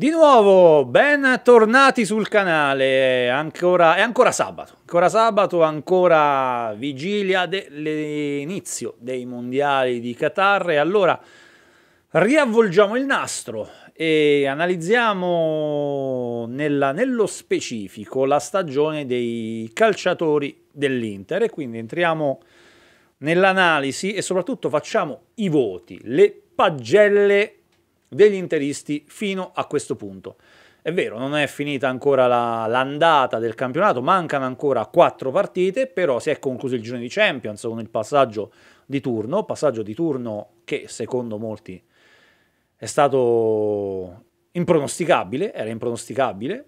Di nuovo, ben tornati sul canale, ancora, è ancora sabato, ancora sabato, ancora vigilia dell'inizio dei mondiali di Qatar e allora riavvolgiamo il nastro e analizziamo nella, nello specifico la stagione dei calciatori dell'Inter e quindi entriamo nell'analisi e soprattutto facciamo i voti, le pagelle degli interisti fino a questo punto. È vero, non è finita ancora la, l'andata del campionato, mancano ancora quattro partite, però si è concluso il giorno di Champions con il passaggio di turno, passaggio di turno che secondo molti è stato impronosticabile, era impronosticabile,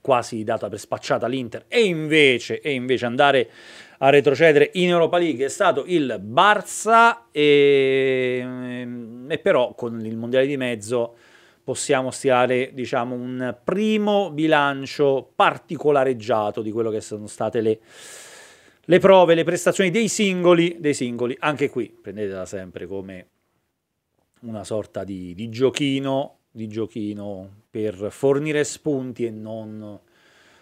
quasi data per spacciata l'Inter e invece, e invece andare a retrocedere in Europa League è stato il Barça e, e però con il Mondiale di mezzo possiamo stilare diciamo, un primo bilancio particolareggiato di quello che sono state le, le prove, le prestazioni dei singoli, dei singoli, anche qui prendetela sempre come una sorta di, di giochino di giochino per fornire spunti e non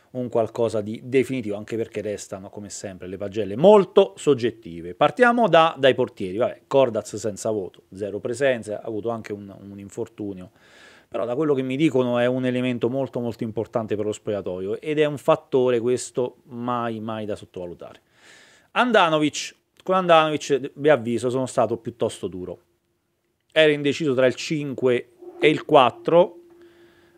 un qualcosa di definitivo, anche perché restano, come sempre, le pagelle molto soggettive. Partiamo da, dai portieri. Vabbè, Cordaz senza voto, zero presenze, ha avuto anche un, un, infortunio. Però da quello che mi dicono è un elemento molto molto importante per lo spogliatoio ed è un fattore questo mai mai da sottovalutare. Andanovic, con Andanovic vi avviso sono stato piuttosto duro. Era indeciso tra il 5 e il 4,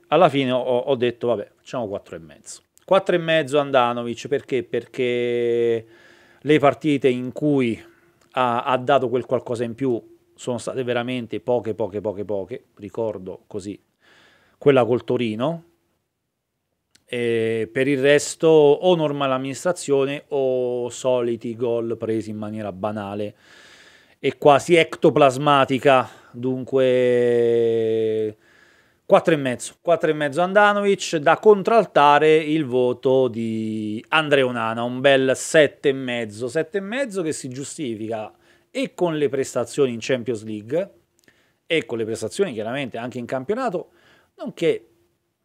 alla fine ho, ho detto vabbè, facciamo 4 4 e mezzo e mezzo Andanovic perché? Perché le partite in cui ha, ha, dato quel qualcosa in più sono state veramente poche, poche, poche, poche. Ricordo così quella col Torino. E per il resto o normale amministrazione o soliti gol presi in maniera banale e quasi ectoplasmatica dunque 4,5, 4,5 Andanovic, da contraltare il voto di Andreonana, un bel 7,5, 7,5 che si giustifica e con le prestazioni in Champions League e con le prestazioni chiaramente anche in campionato, nonché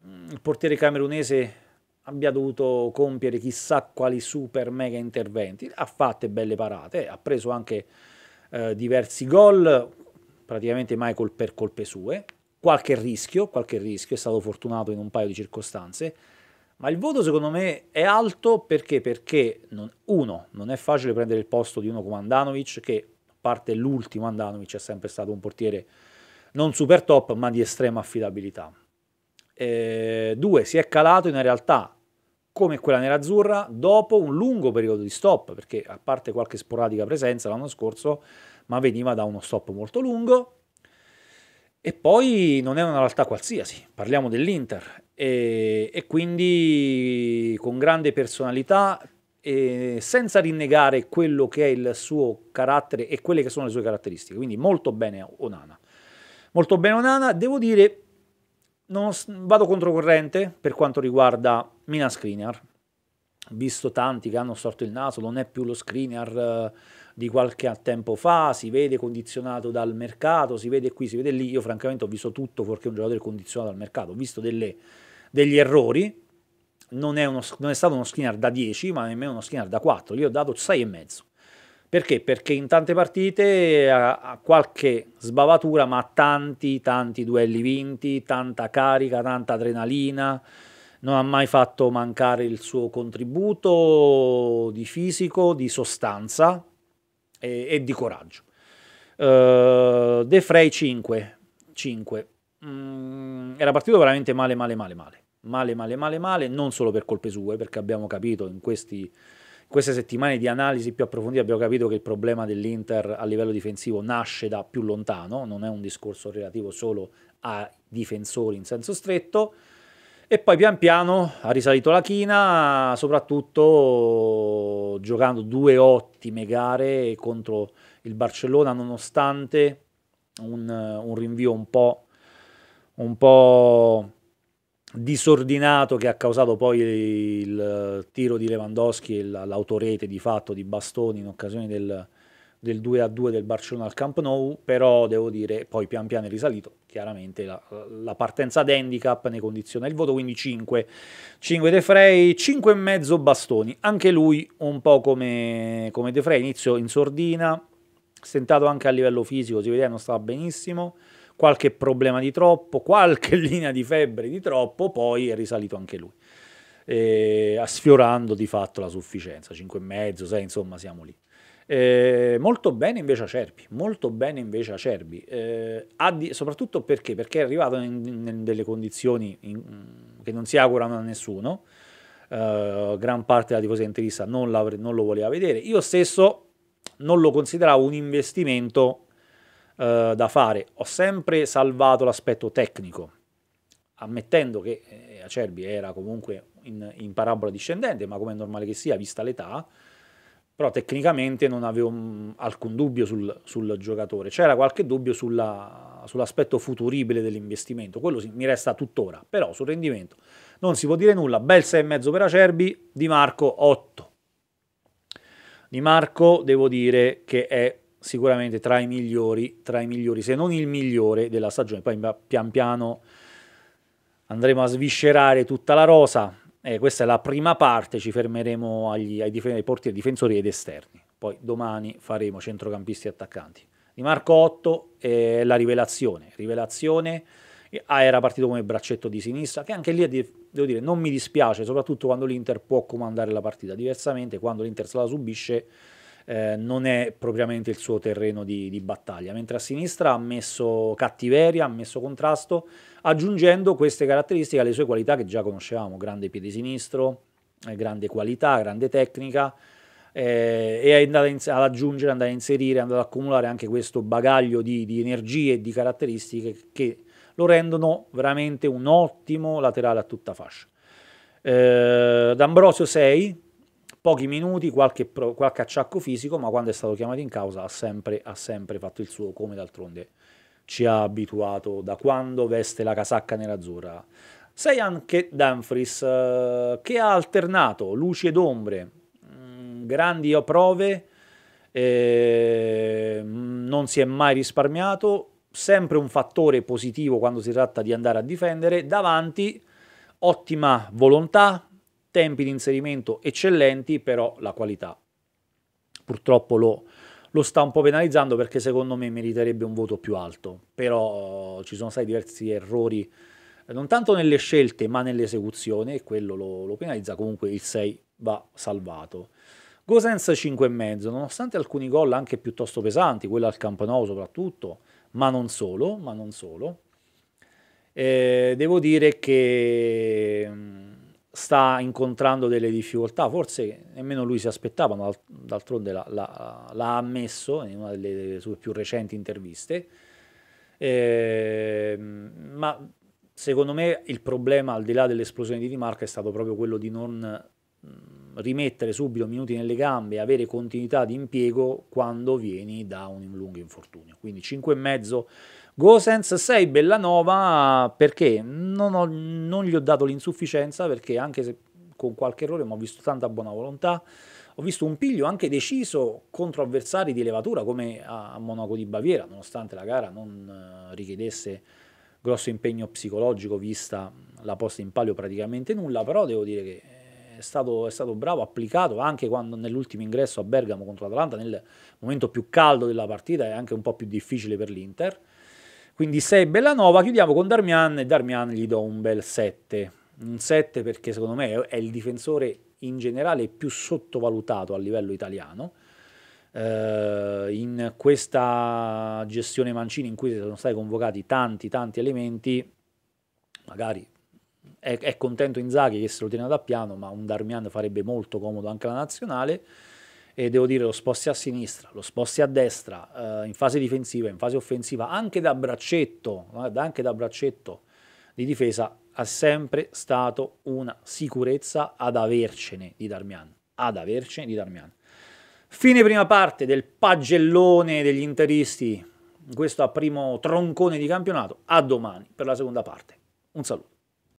mm, il portiere camerunese abbia dovuto compiere chissà quali super mega interventi, ha fatto belle parate, ha preso anche eh, diversi gol, praticamente Michael per colpe sue, qualche rischio, qualche rischio, è stato fortunato in un paio di circostanze, ma il voto secondo me è alto perché, perché non, uno, non è facile prendere il posto di uno come Andanovic, che a parte l'ultimo Andanovic è sempre stato un portiere non super top ma di estrema affidabilità. E, eh, due, si è calato in una realtà come quella nerazzurra dopo un lungo periodo di stop, perché a parte qualche sporadica presenza l'anno scorso, ma veniva da uno stop molto lungo. E poi non è una realtà qualsiasi, parliamo dell'Inter. E, e quindi con grande personalità, e senza rinnegare quello che è il suo carattere e quelle che sono le sue caratteristiche. Quindi molto bene Onana. Molto bene Onana, devo dire, non, vado controcorrente per quanto riguarda Mina Skriniar. Visto tanti che hanno storto il naso, non è più lo Skriniar eh, di qualche tempo fa, si vede condizionato dal mercato, si vede qui, si vede lì. Io francamente ho visto tutto fuorché un giocatore condizionato dal mercato, ho visto delle, degli errori, non è, uno, non è, stato uno skinner da 10, ma nemmeno uno skinner da 4. Io ho dato 6,5. Perché? Perché in tante partite ha qualche sbavatura, ma tanti, tanti duelli vinti, tanta carica, tanta adrenalina. Non ha mai fatto mancare il suo contributo di fisico, di sostanza, e, e di coraggio. Uh, De Frey 5, 5. Mm, era partito veramente male, male, male, male. Male, male, male, male, non solo per colpe sue, perché abbiamo capito in questi queste settimane di analisi più approfondite abbiamo capito che il problema dell'Inter a livello difensivo nasce da più lontano, non è un discorso relativo solo a difensori in senso stretto. E poi pian piano ha risalito la china, soprattutto giocando due ottime gare contro il Barcellona, nonostante un, un rinvio un po', un po' disordinato che ha causato poi il tiro di Lewandowski e l'autorete di fatto di Bastoni in occasione del, del 2 a 2 del Barcellona al Camp Nou, però devo dire poi pian piano è risalito, chiaramente la, la partenza d'handicap ne condiziona il voto, quindi 5, 5 De Frey, 5 e mezzo Bastoni, anche lui un po' come, come De Frey, inizio in sordina, stentato anche a livello fisico, si vedeva non stava benissimo, qualche problema di troppo, qualche linea di febbre di troppo, poi è risalito anche lui. E, eh, sfiorando di fatto la sufficienza, 5 e mezzo, 6, insomma siamo lì. Eh, molto bene invece Acerbi, molto bene invece Acerbi, eh, di, soprattutto perché? perché? è arrivato in, in delle condizioni in, che non si augurano a nessuno, eh, gran parte della tifosia interista non, non, lo voleva vedere, io stesso non lo consideravo un investimento eh, da fare, ho sempre salvato l'aspetto tecnico, ammettendo che eh, Acerbi era comunque in, in parabola discendente, ma come è normale che sia, vista l'età, però tecnicamente non avevo mm, alcun dubbio sul, sul giocatore, c'era qualche dubbio sulla, sull'aspetto futuribile dell'investimento, quello sì, mi resta tuttora, però sul rendimento non si può dire nulla, bel 6,5 per Acerbi, Di Marco 8. Di Marco devo dire che è sicuramente tra i migliori, tra i migliori se non il migliore della stagione, poi pian piano andremo a sviscerare tutta la rosa, eh, questa è la prima parte, ci fermeremo agli, ai, dif- ai portieri difensori ed esterni. Poi domani faremo centrocampisti e attaccanti. Di Marco 8 eh, la rivelazione. Rivelazione ah, era partito come braccetto di sinistra, che anche lì devo dire non mi dispiace, soprattutto quando l'Inter può comandare la partita. Diversamente, quando l'Inter se la subisce eh, non è propriamente il suo terreno di, di, battaglia, mentre a sinistra ha messo cattiveria, ha messo contrasto, aggiungendo queste caratteristiche alle sue qualità che già conoscevamo, grande piede sinistro, eh, grande qualità, grande tecnica, eh, e è andata in, ad aggiungere, andare a inserire, andare ad accumulare anche questo bagaglio di, di energie e di caratteristiche che lo rendono veramente un ottimo laterale a tutta fascia. Eh, D'Ambrosio 6, pochi minuti, qualche, qualche, acciacco fisico, ma quando è stato chiamato in causa ha sempre, ha sempre fatto il suo, come d'altronde ci ha abituato da quando veste la casacca nerazzurra. Sei anche Danfries, eh, che ha alternato luci ed ombre, mm, grandi prove, eh, non si è mai risparmiato, sempre un fattore positivo quando si tratta di andare a difendere, davanti ottima volontà, tempi di inserimento eccellenti, però la qualità purtroppo lo, lo, sta un po' penalizzando perché secondo me meriterebbe un voto più alto, però eh, ci sono stati diversi errori eh, non tanto nelle scelte ma nell'esecuzione e quello lo, lo penalizza, comunque il 6 va salvato. Gosens 5,5, nonostante alcuni gol anche piuttosto pesanti, quello al Campanò soprattutto, ma non solo, ma non solo. Eh, devo dire che mm, sta incontrando delle difficoltà, forse nemmeno lui si aspettava, ma d'altronde l'ha ammesso in una delle sue più recenti interviste. Eh, ma secondo me il problema, al di là dell'esplosione di Di Marca, è stato proprio quello di non rimettere subito minuti nelle gambe e avere continuità di impiego quando vieni da un lungo infortunio. Quindi 5,5 Gosens 6 Bellanova perché non, ho, non gli ho dato l'insufficienza perché anche se con qualche errore ma ho visto tanta buona volontà ho visto un piglio anche deciso contro avversari di levatura come a, Monaco di Baviera nonostante la gara non eh, richiedesse grosso impegno psicologico vista la posta in palio praticamente nulla però devo dire che eh, è stato, è stato bravo, applicato anche quando nell'ultimo ingresso a Bergamo contro l'Atalanta nel momento più caldo della partita e anche un po' più difficile per l'Inter quindi 6 Bellanova, chiudiamo con Darmian e Darmian gli do un bel 7. Un 7 perché secondo me è il difensore in generale più sottovalutato a livello italiano. Uh, in questa gestione Mancini in cui sono stati convocati tanti tanti elementi, magari è, è contento Inzaghi che se lo tiene da piano, ma un Darmian farebbe molto comodo anche alla nazionale e devo dire lo sposti a sinistra, lo sposti a destra, eh, in fase difensiva, in fase offensiva, anche da braccetto, eh, anche da braccetto di difesa, ha sempre stato una sicurezza ad avercene di Darmian, ad avercene di Darmian. Fine prima parte del pagellone degli interisti, questo primo troncone di campionato, a domani per la seconda parte. Un saluto.